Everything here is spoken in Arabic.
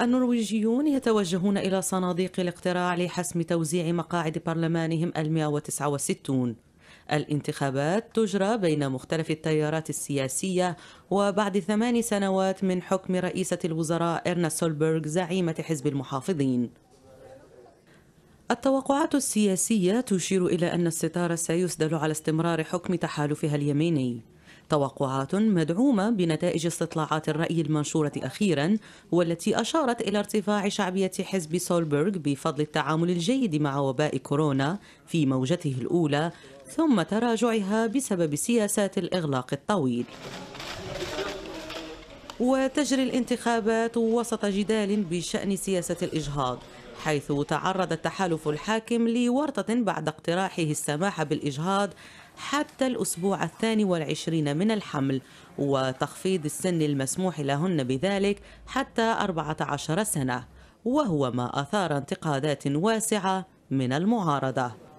النرويجيون يتوجهون إلى صناديق الاقتراع لحسم توزيع مقاعد برلمانهم المئة وتسعة وستون الانتخابات تجرى بين مختلف التيارات السياسية وبعد ثمان سنوات من حكم رئيسة الوزراء إرنا سولبرغ زعيمة حزب المحافظين التوقعات السياسية تشير إلى أن الستار سيسدل على استمرار حكم تحالفها اليميني توقعات مدعومة بنتائج استطلاعات الرأي المنشورة أخيرا والتي أشارت إلى ارتفاع شعبية حزب سولبرغ بفضل التعامل الجيد مع وباء كورونا في موجته الأولى ثم تراجعها بسبب سياسات الإغلاق الطويل وتجري الانتخابات وسط جدال بشأن سياسة الإجهاض حيث تعرض التحالف الحاكم لورطة بعد اقتراحه السماح بالإجهاض حتى الأسبوع الثاني والعشرين من الحمل وتخفيض السن المسموح لهن بذلك حتى 14 سنة وهو ما أثار انتقادات واسعة من المعارضة